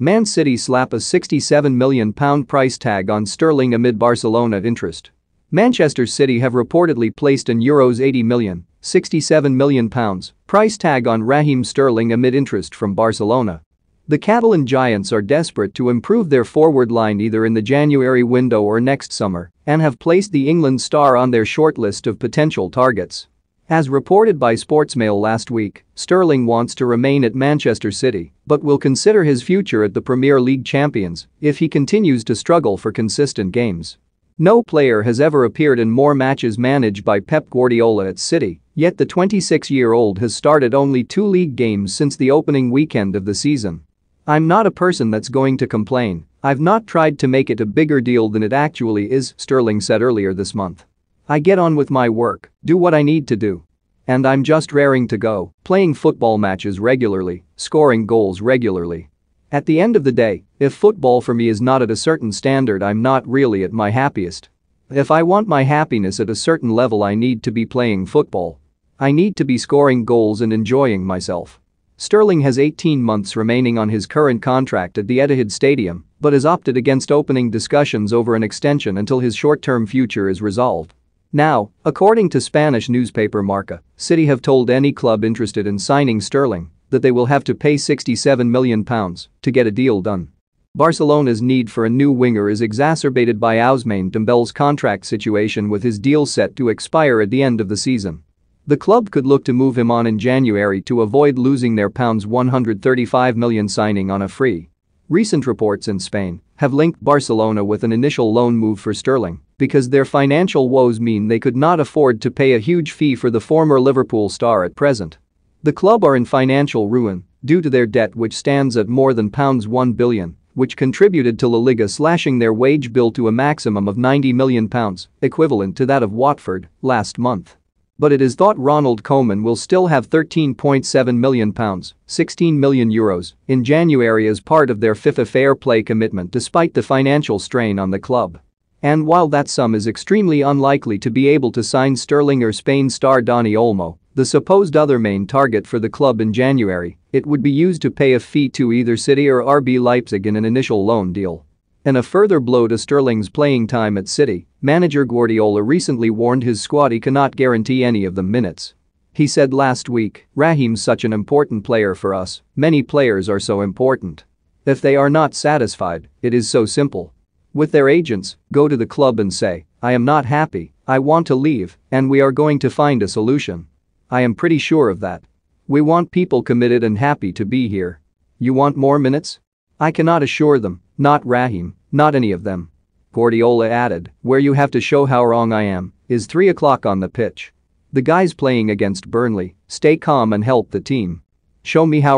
Man City slap a £67 million price tag on Sterling amid Barcelona interest. Manchester City have reportedly placed an Euros 80 million, 67 million pounds price tag on Raheem Sterling amid interest from Barcelona. The Catalan giants are desperate to improve their forward line either in the January window or next summer and have placed the England star on their shortlist of potential targets. As reported by Sportsmail last week, Sterling wants to remain at Manchester City but will consider his future at the Premier League champions if he continues to struggle for consistent games. No player has ever appeared in more matches managed by Pep Guardiola at City, yet the 26-year-old has started only two league games since the opening weekend of the season. I'm not a person that's going to complain, I've not tried to make it a bigger deal than it actually is, Sterling said earlier this month. I get on with my work, do what I need to do, and I'm just raring to go, playing football matches regularly, scoring goals regularly. At the end of the day, if football for me is not at a certain standard I'm not really at my happiest. If I want my happiness at a certain level I need to be playing football. I need to be scoring goals and enjoying myself. Sterling has 18 months remaining on his current contract at the Etihad Stadium, but has opted against opening discussions over an extension until his short-term future is resolved. Now, according to Spanish newspaper Marca, City have told any club interested in signing Sterling that they will have to pay £67 million to get a deal done. Barcelona's need for a new winger is exacerbated by Ousmane Dembele's contract situation with his deal set to expire at the end of the season. The club could look to move him on in January to avoid losing their pounds 135 million signing on a free. Recent reports in Spain have linked Barcelona with an initial loan move for Sterling because their financial woes mean they could not afford to pay a huge fee for the former Liverpool star at present. The club are in financial ruin due to their debt which stands at more than pounds 1 billion, which contributed to La Liga slashing their wage bill to a maximum of 90 million pounds, equivalent to that of Watford, last month. But it is thought Ronald Koeman will still have £13.7 million, pounds, 16 million euros, in January as part of their FIFA fair play commitment despite the financial strain on the club. And while that sum is extremely unlikely to be able to sign Sterling or Spain star Dani Olmo, the supposed other main target for the club in January, it would be used to pay a fee to either City or RB Leipzig in an initial loan deal. In a further blow to Sterling's playing time at City, manager Guardiola recently warned his squad he cannot guarantee any of the minutes. He said last week, Raheem's such an important player for us, many players are so important. If they are not satisfied, it is so simple. With their agents, go to the club and say, I am not happy, I want to leave, and we are going to find a solution. I am pretty sure of that. We want people committed and happy to be here. You want more minutes? I cannot assure them, not Rahim, not any of them. Guardiola added, where you have to show how wrong I am, is 3 o'clock on the pitch. The guys playing against Burnley, stay calm and help the team. Show me how